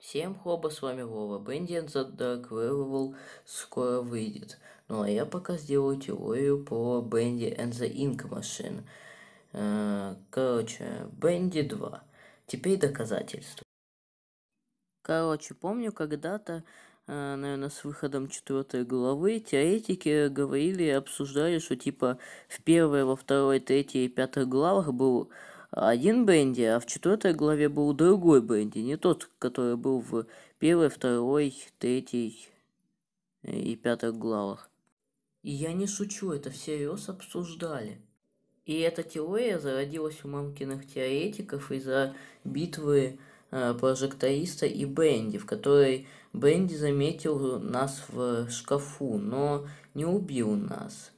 Всем хоба, с вами Вова. Бендин за Dark Variable скоро выйдет. Ну а я пока сделаю теорию по Бенди and the Ink Machine. Э, короче, Бенди 2. Теперь доказательства. Короче, помню когда-то, э, наверное, с выходом четвертой главы, теоретики говорили, и обсуждали, что типа в первой, во второй, третьей и пятой главах был один Бенди, а в четвертой главе был другой Бенди, не тот, который был в первой, второй, третьей э, и пятой главах. И я не шучу, это всерьез обсуждали. И эта теория зародилась у мамкиных теоретиков из-за битвы э, прожекториста и Бенди, в которой Бенди заметил нас в шкафу, но не убил нас.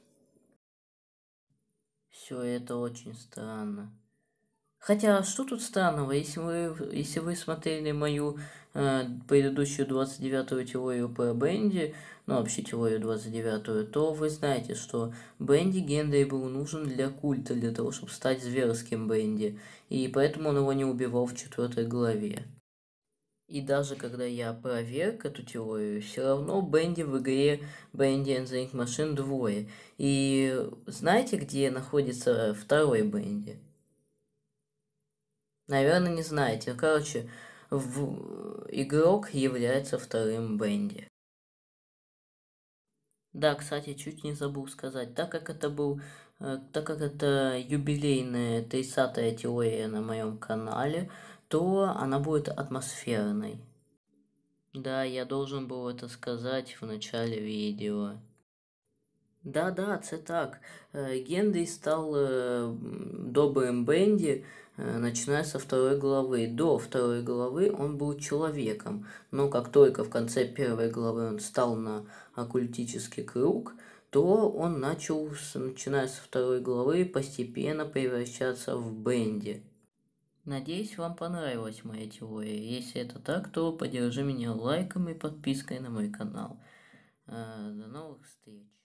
Все это очень странно. Хотя, что тут странного, если вы, если вы смотрели мою э, предыдущую 29-ю теорию про Бенди, ну вообще теорию 29-ю, то вы знаете, что Бенди Генри был нужен для культа, для того, чтобы стать зверским Бенди, и поэтому он его не убивал в четвертой главе. И даже когда я проверк эту теорию, все равно Бенди в игре Бенди and the Ink Machine двое. И знаете, где находится второй Бенди? Наверное, не знаете. Короче, в... игрок является вторым Бенди. Да, кстати, чуть не забыл сказать, так как это был, э, так как это юбилейная 30-я теория на моем канале, то она будет атмосферной. Да, я должен был это сказать в начале видео. Да-да, это так. Э, Генди стал э, добрым Бенди, Э, начиная со второй главы. До второй главы он был человеком, но как только в конце первой главы он стал на оккультический круг, то он начал, начиная со второй главы, постепенно превращаться в Бенди. Надеюсь, вам понравилась моя теория. Если это так, то поддержи меня лайком и подпиской на мой канал. Э, до новых встреч.